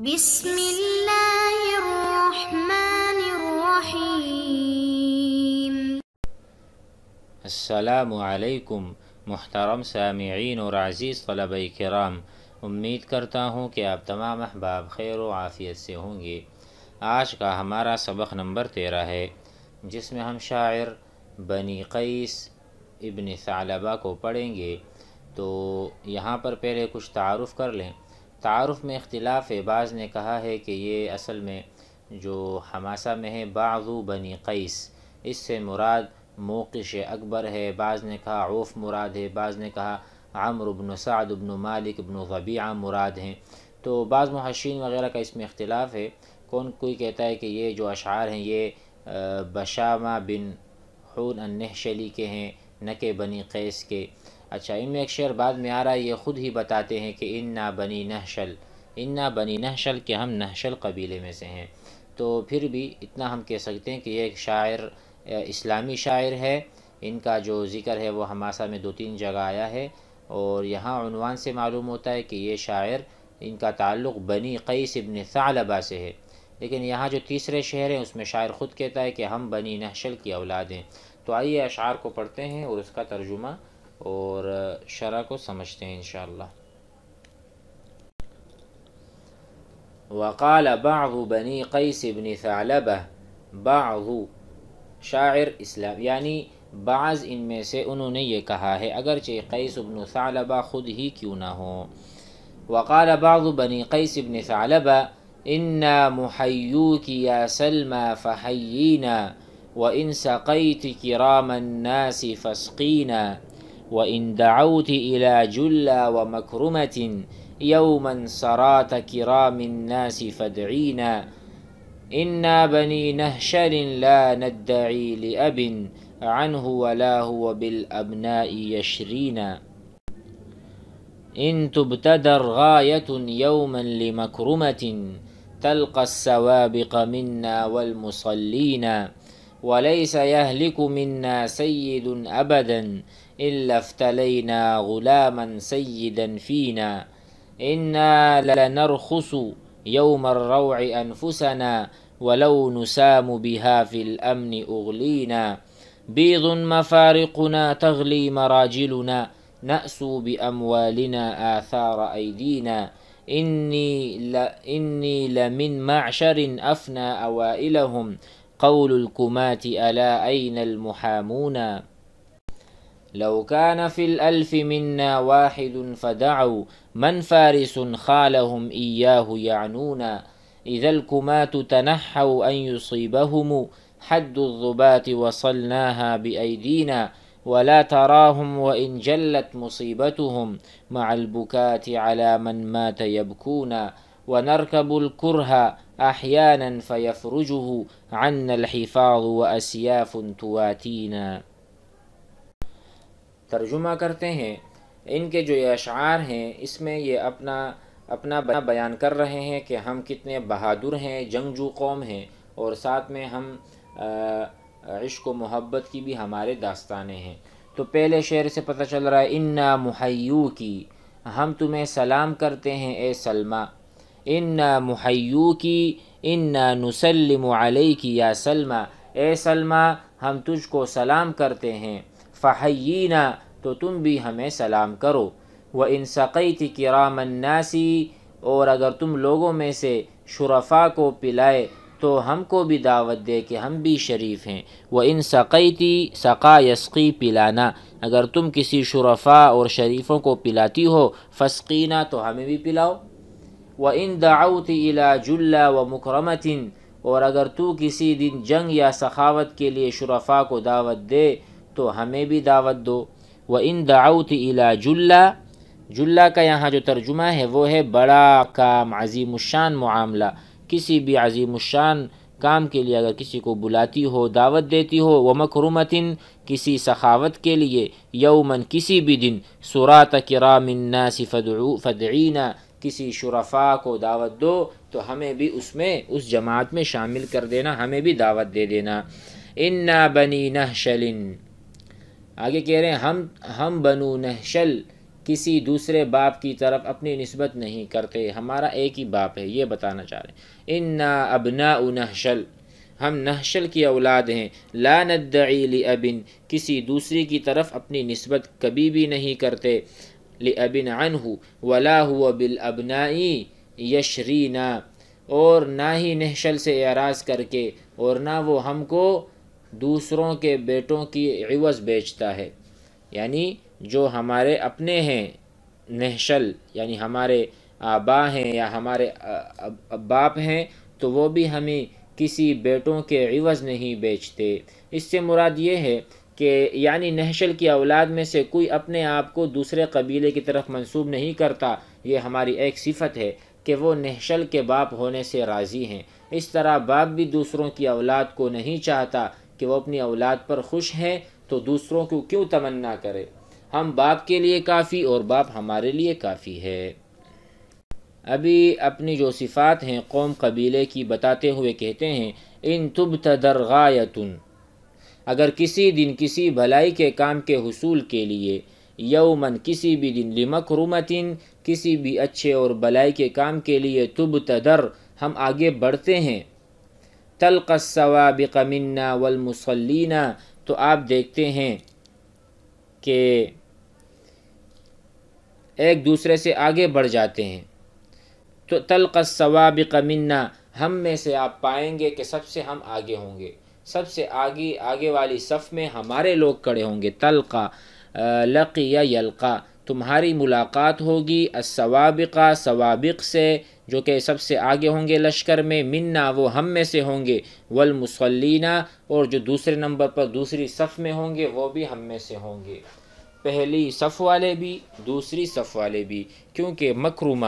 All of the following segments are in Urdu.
بسم اللہ الرحمن الرحیم السلام علیکم محترم سامعین اور عزیز طلب کرام امید کرتا ہوں کہ آپ تمام احباب خیر و عافیت سے ہوں گے آج کا ہمارا سبق نمبر تیرہ ہے جس میں ہم شاعر بنی قیس ابن ثعلبہ کو پڑھیں گے تو یہاں پر پہلے کچھ تعارف کر لیں تعارف میں اختلاف ہے بعض نے کہا ہے کہ یہ اصل میں جو حماسہ میں ہے بعض بنی قیس اس سے مراد موقش اکبر ہے بعض نے کہا عوف مراد ہے بعض نے کہا عمر بن سعد بن مالک بن غبیعہ مراد ہیں تو بعض محشین وغیرہ کا اس میں اختلاف ہے کون کوئی کہتا ہے کہ یہ جو اشعار ہیں یہ بشامہ بن حون النحشلی کے ہیں نکے بنی قیس کے اچھا ان میں ایک شعر بعد میں آ رہا ہے یہ خود ہی بتاتے ہیں کہ ان بنی نہشل ان نا بنی نحشل کہ ہم نحشل قبیلے میں سے ہیں تو پھر بھی اتنا ہم کہہ سکتے ہیں کہ یہ ایک شاعر اسلامی شاعر ہے ان کا جو ذکر ہے وہ ہماسا میں دو تین جگہ آیا ہے اور یہاں عنوان سے معلوم ہوتا ہے کہ یہ شاعر ان کا تعلق بنی قیس ابن ثعلبہ سے ہے لیکن یہاں جو تیسرے شعر ہیں اس میں شاعر خود کہتا ہے کہ ہم بنی نحشل کی اولاد ہیں تو آئیے اشعار کو پڑھتے ہیں اور اس کا ترجمہ اور شرع کو سمجھتے ہیں انشاءاللہ وقال بعض بني قيس بن ثعلبة بعض شاعر اسلام یعنی بعض ان میں سے انہوں نے یہ کہا ہے اگرچہ قیس بن ثعلبہ خود ہی کیوں نہ ہو وقال بعض بني قيس بن ثعلبہ انا محيوك يا سلمى فحيينا وان سقيت كرام الناس فاسقينا وإن دعوت إلى جلى ومكرمة يوما سرات كرام الناس فادعينا إنا بني نهشل لا ندعي لأب عنه ولا هو بالأبناء يشرينا إن تبتدر غاية يوما لمكرمة تلقى السوابق منا والمصلين وليس يهلك منا سيد أبدا إلا افتلينا غلاما سيدا فينا إنا لنرخص يوم الروع أنفسنا ولو نسام بها في الأمن أغلينا بيض مفارقنا تغلي مراجلنا نأسو بأموالنا آثار أيدينا إني, ل... إني لمن معشر أفنى أوائلهم قول الكمات ألا أين المحامون لو كان في الألف منا واحد فدعوا من فارس خالهم إياه يعنونا إذا الكمات تنحوا أن يصيبهم حد الضبات وصلناها بأيدينا ولا تراهم وإن جلت مصيبتهم مع البكاة على من مات يبكونا ونركب الكره أحيانا فيفرجه عنا الحفاظ وأسياف تواتينا ترجمہ کرتے ہیں ان کے جو یہ اشعار ہیں اس میں یہ اپنا اپنا بیان کر رہے ہیں کہ ہم کتنے بہادر ہیں جنگجو قوم ہیں اور ساتھ میں ہم عشق و محبت کی بھی ہمارے داستانیں ہیں تو پہلے شعر سے پتہ چل رہا ہے ان محیو کی ہم تمہیں سلام کرتے ہیں اے سلمہ ان محیو کی ان نسلم علیہ کی یا سلمہ اے سلمہ ہم تجھ کو سلام کرتے ہیں فحینہ تو تم بھی ہمیں سلام کرو وہ ان سقیتی کرام ناسی اور اگر تم لوگوں میں سے شرفا کو پلائے تو ہم کو بھی دعوت دے کہ ہم بھی شریف ہیں وہ ان ثقیتی ثقا یسقی پلانا اگر تم کسی شرفا اور شریفوں کو پلاتی ہو فسقینہ تو ہمیں بھی پلاؤ و ان دعوت الا جلا و مکرمتن اور اگر تو کسی دن جنگ یا سخاوت کے لیے شرفاء کو دعوت دے تو ہمیں بھی دعوت دو و ان دعوت الا جلا جلا کا یہاں جو ترجمہ ہے وہ ہے بڑا کام عظیم الشان معاملہ کسی بھی عظیم الشان کام کے لیے اگر کسی کو بلاتی ہو دعوت دیتی ہو وہ مکرومتن کسی سخاوت کے لیے یومن کسی بھی دن کرام الناس فدعو فدعینا کسی شرفا کو دعوت دو تو ہمیں بھی اس میں اس جماعت میں شامل کر دینا ہمیں بھی دعوت دے دینا انا بنی نہ شلن آگے کہہ رہے ہیں ہم ہم بنو نہشل کسی دوسرے باپ کی طرف اپنی نسبت نہیں کرتے ہمارا ایک ہی باپ ہے یہ بتانا چاہ رہے ہیں ان ابنا نہشل ہم نہشل کی اولاد ہیں لا ندعی لابن کسی دوسری کی طرف اپنی نسبت کبھی بھی نہیں کرتے لابن عن ولا ہو بل ابنائی یشرینا اور نہ ہی نہشل سے اعراض کر کے اور نہ وہ ہم کو دوسروں کے بیٹوں کی عوض بیچتا ہے یعنی جو ہمارے اپنے ہیں نہشل یعنی ہمارے آبا ہیں یا ہمارے باپ ہیں تو وہ بھی ہمیں کسی بیٹوں کے عوض نہیں بیچتے اس سے مراد یہ ہے کہ یعنی نہشل کی اولاد میں سے کوئی اپنے آپ کو دوسرے قبیلے کی طرف منسوب نہیں کرتا یہ ہماری ایک صفت ہے کہ وہ نہشل کے باپ ہونے سے راضی ہیں اس طرح باپ بھی دوسروں کی اولاد کو نہیں چاہتا کہ وہ اپنی اولاد پر خوش ہیں تو دوسروں کو کیوں تمنا کرے ہم باپ کے لیے کافی اور باپ ہمارے لیے کافی ہے ابھی اپنی جو صفات ہیں قوم قبیلے کی بتاتے ہوئے کہتے ہیں ان تب ترغایتن اگر کسی دن کسی بھلائی کے کام کے حصول کے لیے یومن کسی بھی دن لمکرومتن رومتن کسی بھی اچھے اور بلائی کے کام کے لیے تب تدر ہم آگے بڑھتے ہیں تلق السوابق ثواب کمنا تو آپ دیکھتے ہیں کہ ایک دوسرے سے آگے بڑھ جاتے ہیں تو تلق السوابق منا ہم میں سے آپ پائیں گے کہ سب سے ہم آگے ہوں گے سب سے آگے آگے والی صف میں ہمارے لوگ کڑے ہوں گے تلقہ لقی یا یلقا تمہاری ملاقات ہوگی اسوابقہ ثوابق سے جو کہ سب سے آگے ہوں گے لشکر میں منا وہ ہم میں سے ہوں گے والمسلینا اور جو دوسرے نمبر پر دوسری صف میں ہوں گے وہ بھی ہم میں سے ہوں گے پہلی صف والے بھی دوسری صف والے بھی کیونکہ مکرومہ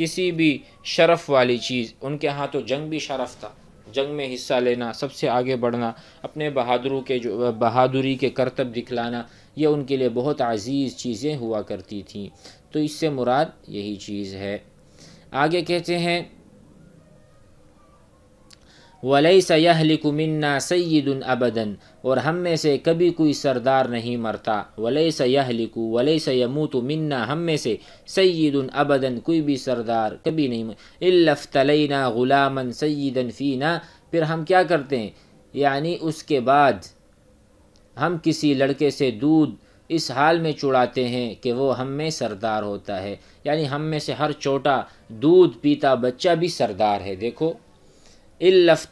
کسی بھی شرف والی چیز ان کے ہاں تو جنگ بھی شرف تھا جنگ میں حصہ لینا سب سے آگے بڑھنا اپنے بہادروں کے جو بہادری کے کرتب دکھلانا یہ ان کے لیے بہت عزیز چیزیں ہوا کرتی تھیں تو اس سے مراد یہی چیز ہے آگے کہتے ہیں ولی س مِنَّا سَيِّدٌ منا اور ہم میں سے کبھی کوئی سردار نہیں مرتا ولی سہ وَلَيْسَ ولی مِنَّا منا ہم میں سے سَيِّدٌ أَبَدًا کوئی بھی سردار کبھی نہیں إِلَّا تلینہ غلامن سَيِّدًا انفینہ پھر ہم کیا کرتے ہیں یعنی اس کے بعد ہم کسی لڑکے سے دودھ اس حال میں چڑاتے ہیں کہ وہ ہم میں سردار ہوتا ہے یعنی ہم میں سے ہر چھوٹا دودھ پیتا بچہ بھی سردار ہے دیکھو الف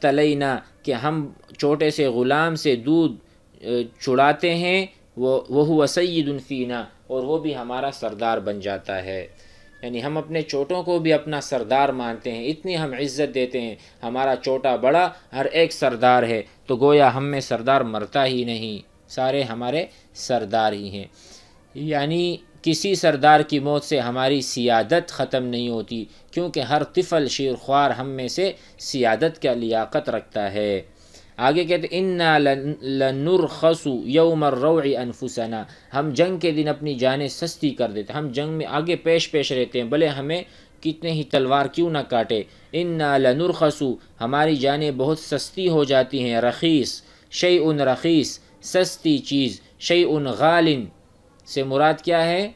کہ ہم چھوٹے سے غلام سے دودھ چڑاتے ہیں وہ وہ ہوا الفینہ اور وہ بھی ہمارا سردار بن جاتا ہے یعنی ہم اپنے چھوٹوں کو بھی اپنا سردار مانتے ہیں اتنی ہم عزت دیتے ہیں ہمارا چھوٹا بڑا ہر ایک سردار ہے تو گویا ہم میں سردار مرتا ہی نہیں سارے ہمارے سردار ہی ہیں یعنی کسی سردار کی موت سے ہماری سیادت ختم نہیں ہوتی کیونکہ ہر طفل شیرخوار ہم میں سے سیادت کا لیاقت رکھتا ہے آگے کہتے انا نالن الخصو یومر روع انفسنا ہم جنگ کے دن اپنی جانیں سستی کر دیتے ہم جنگ میں آگے پیش پیش رہتے ہیں بھلے ہمیں کتنے ہی تلوار کیوں نہ کاٹے ان لنرخصو ہماری جانیں بہت سستی ہو جاتی ہیں رخیص شعیع ان سستی چیز شعی غالن سے مراد کیا ہے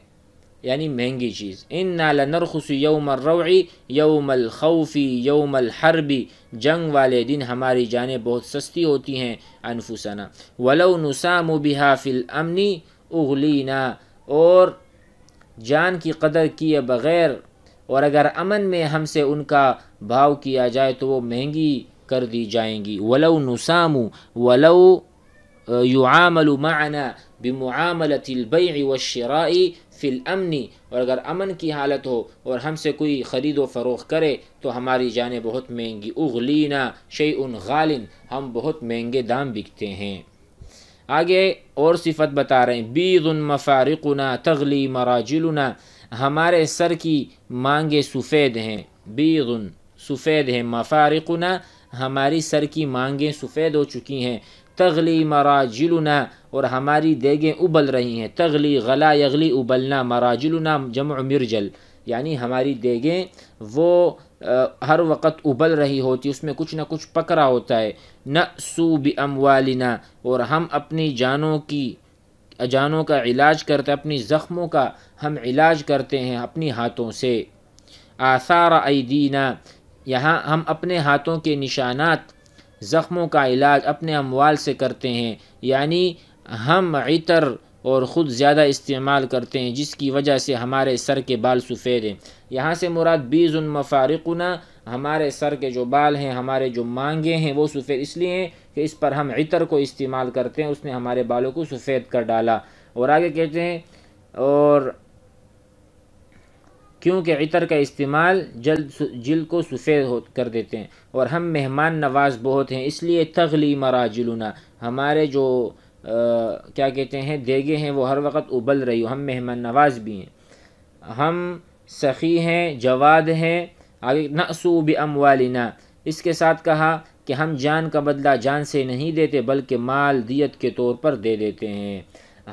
یعنی مہنگی چیز ان نال نرخص یوم روعی یوم الخوفی یوم الحربی جنگ والے دن ہماری جانیں بہت سستی ہوتی ہیں انفسنا ولو نسام و بحافل امنی اغلینا اور جان کی قدر کیے بغیر اور اگر امن میں ہم سے ان کا بھاؤ کیا جائے تو وہ مہنگی کر دی جائیں گی ولو نسام ولو یعامل معنا بمعاملت البیع والشرائی فی الامن اور اگر امن کی حالت ہو اور ہم سے کوئی خرید و فروغ کرے تو ہماری جانیں بہت مہنگی اغلینا شیئن غالن ہم بہت مہنگے دام بکتے ہیں آگے اور صفت بتا رہے ہیں بیض مفارقنا تغلی مراجلنا ہمارے سر کی مانگیں سفید ہیں بیض سفید ہیں مفارقنا ہماری سر کی مانگیں سفید ہو چکی ہیں تغلی مراجلنا اور ہماری دیگیں ابل رہی ہیں تغلی غلا یغلی ابلنا مراجلنا جمع مرجل یعنی ہماری دیگیں وہ ہر وقت ابل رہی ہوتی اس میں کچھ نہ کچھ پکڑا ہوتا ہے نہ سوب اموالنا اور ہم اپنی جانوں کی جانوں کا علاج کرتے اپنی زخموں کا ہم علاج کرتے ہیں اپنی ہاتھوں سے آثار ایدینا یہاں ہم اپنے ہاتھوں کے نشانات زخموں کا علاج اپنے اموال سے کرتے ہیں یعنی ہم عطر اور خود زیادہ استعمال کرتے ہیں جس کی وجہ سے ہمارے سر کے بال سفید ہیں یہاں سے مراد بیز ضل ہمارے سر کے جو بال ہیں ہمارے جو مانگے ہیں وہ سفید اس لیے ہیں کہ اس پر ہم عطر کو استعمال کرتے ہیں اس نے ہمارے بالوں کو سفید کر ڈالا اور آگے کہتے ہیں اور کیونکہ عطر کا استعمال جلد جلد کو سفید ہو کر دیتے ہیں اور ہم مہمان نواز بہت ہیں اس لیے تغلی مرا جلونا ہمارے جو کیا کہتے ہیں دیگے ہیں وہ ہر وقت ابل رہی ہو ہم مہمان نواز بھی ہیں ہم سخی ہیں جواد ہیں نہ سو بھی ام والنا اس کے ساتھ کہا کہ ہم جان کا بدلہ جان سے نہیں دیتے بلکہ مال دیت کے طور پر دے دیتے ہیں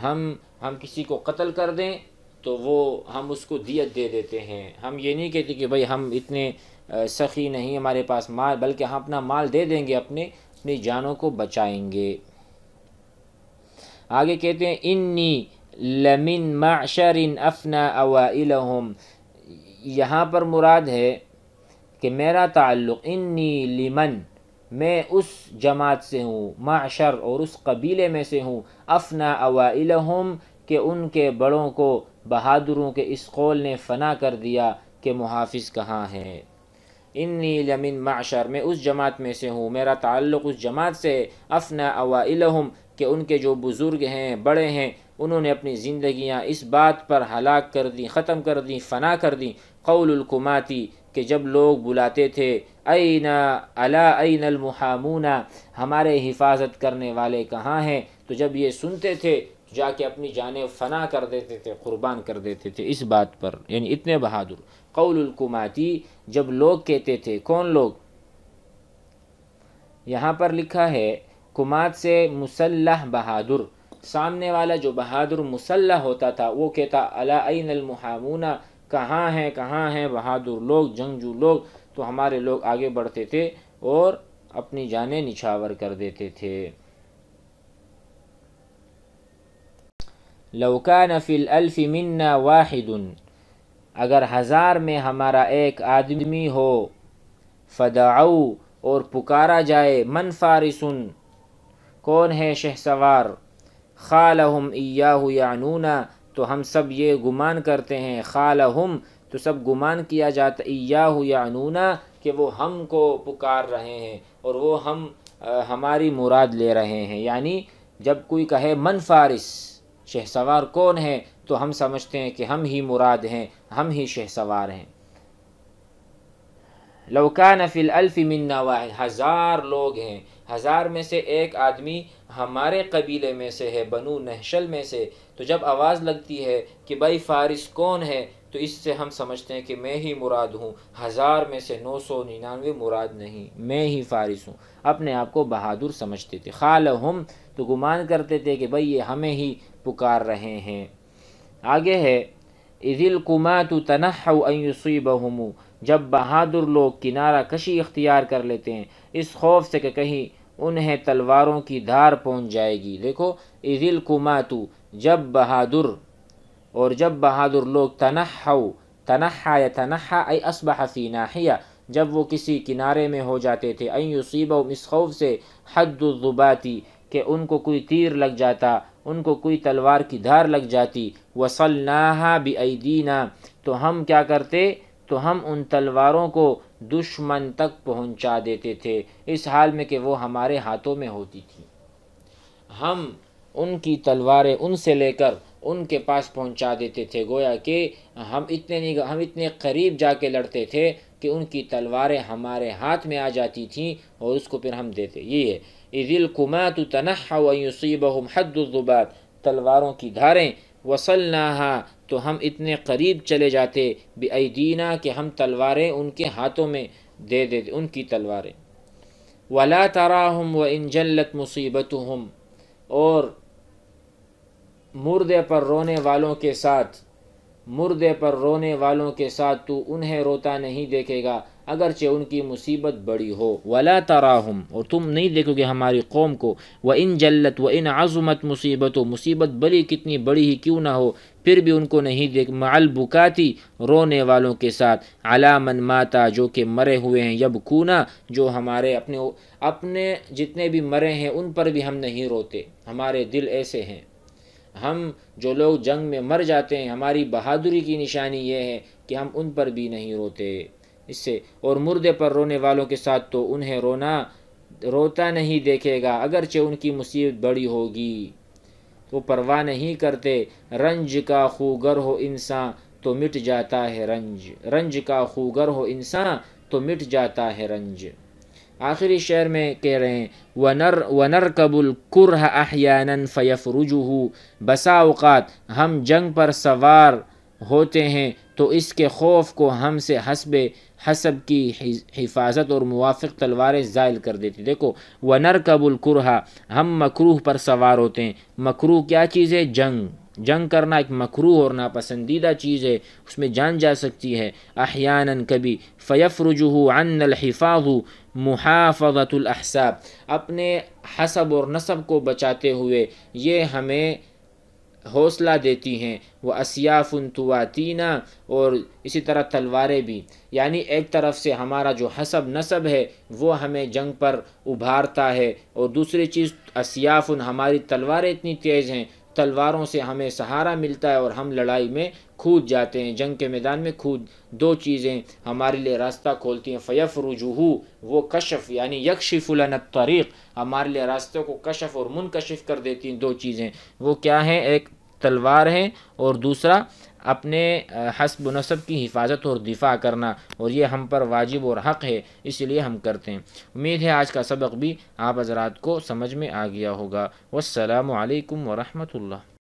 ہم ہم کسی کو قتل کر دیں تو وہ ہم اس کو دیت دے دیتے ہیں ہم یہ نہیں کہتے کہ بھائی ہم اتنے سخی نہیں ہمارے پاس مال بلکہ ہم اپنا مال دے دیں گے اپنے اپنی جانوں کو بچائیں گے آگے کہتے ہیں انی لمن معشر افنا اوائلہم یہاں پر مراد ہے کہ میرا تعلق انی لمن میں اس جماعت سے ہوں معشر اور اس قبیلے میں سے ہوں افنا اوائلہم کہ ان کے بڑوں کو بہادروں کے اس قول نے فنا کر دیا کہ محافظ کہاں ہے انی لمن معشر میں اس جماعت میں سے ہوں میرا تعلق اس جماعت سے افنا اوائلہم کہ ان کے جو بزرگ ہیں بڑے ہیں انہوں نے اپنی زندگیاں اس بات پر ہلاک کر دیں ختم کر دیں فنا کر دیں قول القماتی کہ جب لوگ بلاتے تھے اینا علا عین المحامونہ ہمارے حفاظت کرنے والے کہاں ہیں تو جب یہ سنتے تھے جا کے اپنی جانیں فنا کر دیتے تھے قربان کر دیتے تھے اس بات پر یعنی اتنے بہادر قول القماتی جب لوگ کہتے تھے کون لوگ یہاں پر لکھا ہے کمات سے مسلح بہادر سامنے والا جو بہادر مسلح ہوتا تھا وہ کہتا المحامونہ کہاں ہیں کہاں ہیں بہادر لوگ جنگجو لوگ تو ہمارے لوگ آگے بڑھتے تھے اور اپنی جانیں نچھاور کر دیتے تھے لوکا نفل منا واحد اگر ہزار میں ہمارا ایک آدمی ہو فدعو اور پکارا جائے من فارسن کون ہے شہ سوار خالہم ایاہو یعنونا تو ہم سب یہ گمان کرتے ہیں خالہم تو سب گمان کیا جاتا ایاہو یعنونا کہ وہ ہم کو پکار رہے ہیں اور وہ ہم ہماری مراد لے رہے ہیں یعنی جب کوئی کہے من فارس شہ سوار کون ہے تو ہم سمجھتے ہیں کہ ہم ہی مراد ہیں ہم ہی شہ سوار ہیں فی الف منا واحد ہزار لوگ ہیں ہزار میں سے ایک آدمی ہمارے قبیلے میں سے ہے بنو نحشل میں سے تو جب آواز لگتی ہے کہ بھائی فارس کون ہے تو اس سے ہم سمجھتے ہیں کہ میں ہی مراد ہوں ہزار میں سے نو سو ننانوے مراد نہیں میں ہی فارس ہوں اپنے آپ کو بہادر سمجھتے تھے خال ہم تو گمان کرتے تھے کہ بھئی یہ ہمیں ہی پکار رہے ہیں آگے ہے ادلکمات تنہا عیوس بہموں جب بہادر لوگ کنارہ کشی اختیار کر لیتے ہیں اس خوف سے کہ کہیں انہیں تلواروں کی دھار پہنچ جائے گی دیکھو ادلکمات جب بہادر اور جب بہادر لوگ تنحو تنحا یا یا ای اے فی ناحیہ جب وہ کسی کنارے میں ہو جاتے تھے این یصیب و مسخوف سے حد الزباتی کہ ان کو کوئی تیر لگ جاتا ان کو کوئی تلوار کی دھار لگ جاتی وصلحہ بھی تو ہم کیا کرتے تو ہم ان تلواروں کو دشمن تک پہنچا دیتے تھے اس حال میں کہ وہ ہمارے ہاتھوں میں ہوتی تھی ہم ان کی تلواریں ان سے لے کر ان کے پاس پہنچا دیتے تھے گویا کہ ہم اتنے نگہ ہم اتنے قریب جا کے لڑتے تھے کہ ان کی تلواریں ہمارے ہاتھ میں آ جاتی تھیں اور اس کو پھر ہم دیتے یہ دلکمات و تنہا و یوسیب حد الزبات تلواروں کی دھاریں وصل تو ہم اتنے قریب چلے جاتے بے دینہ کہ ہم تلواریں ان کے ہاتھوں میں دے دیتے ان کی تلواریں ولا تراہم و انجلت مصیبت اور مردے پر رونے والوں کے ساتھ مردے پر رونے والوں کے ساتھ تو انہیں روتا نہیں دیکھے گا اگرچہ ان کی مصیبت بڑی ہو ولا تراہم اور تم نہیں دیکھو گے ہماری قوم کو وہ ان جلت و ان عظمت مصیبت و مصیبت بلی کتنی بڑی ہی کیوں نہ ہو پھر بھی ان کو نہیں دیکھ بکاتی رونے والوں کے ساتھ علا من ماتا جو کہ مرے ہوئے ہیں یب کونا جو ہمارے اپنے اپنے جتنے بھی مرے ہیں ان پر بھی ہم نہیں روتے ہمارے دل ایسے ہیں ہم جو لوگ جنگ میں مر جاتے ہیں ہماری بہادری کی نشانی یہ ہے کہ ہم ان پر بھی نہیں روتے اس سے اور مردے پر رونے والوں کے ساتھ تو انہیں رونا روتا نہیں دیکھے گا اگرچہ ان کی مصیبت بڑی ہوگی وہ پرواہ نہیں کرتے رنج کا خوگر ہو انسان تو مٹ جاتا ہے رنج رنج کا خوگر ہو انسان تو مٹ جاتا ہے رنج آخری شعر میں کہہ رہے ہیں ونر ونر کبل کرہ احیان فیف رجوح بسا اوقات ہم جنگ پر سوار ہوتے ہیں تو اس کے خوف کو ہم سے حسب حسب کی حفاظت اور موافق تلواریں زائل کر دیتی دیکھو ونر کبل کرہ ہم مکروح پر سوار ہوتے ہیں مکروح کیا چیز ہے جنگ جنگ کرنا ایک مکرو اور ناپسندیدہ چیز ہے اس میں جان جا سکتی ہے احیانا کبھی فیف رجوح ان الحفاظ محافظت الاحساب اپنے حسب اور نصب کو بچاتے ہوئے یہ ہمیں حوصلہ دیتی ہیں وہ اسیاف ال تواتینہ اور اسی طرح تلواریں بھی یعنی ایک طرف سے ہمارا جو حسب نصب ہے وہ ہمیں جنگ پر ابھارتا ہے اور دوسری چیز اسیاف ہماری تلواریں اتنی تیز ہیں تلواروں سے ہمیں سہارا ملتا ہے اور ہم لڑائی میں کھود جاتے ہیں جنگ کے میدان میں کھود دو چیزیں ہمارے لیے راستہ کھولتی ہیں فیف رجوہ وہ کشف یعنی یکشف لنا الطریق ہمارے لیے راستوں کو کشف اور منکشف کر دیتی ہیں دو چیزیں وہ کیا ہیں ایک تلوار ہے اور دوسرا اپنے حسب نصب کی حفاظت اور دفاع کرنا اور یہ ہم پر واجب اور حق ہے اس لیے ہم کرتے ہیں امید ہے آج کا سبق بھی آپ حضرات کو سمجھ میں آ گیا ہوگا والسلام علیکم ورحمۃ اللہ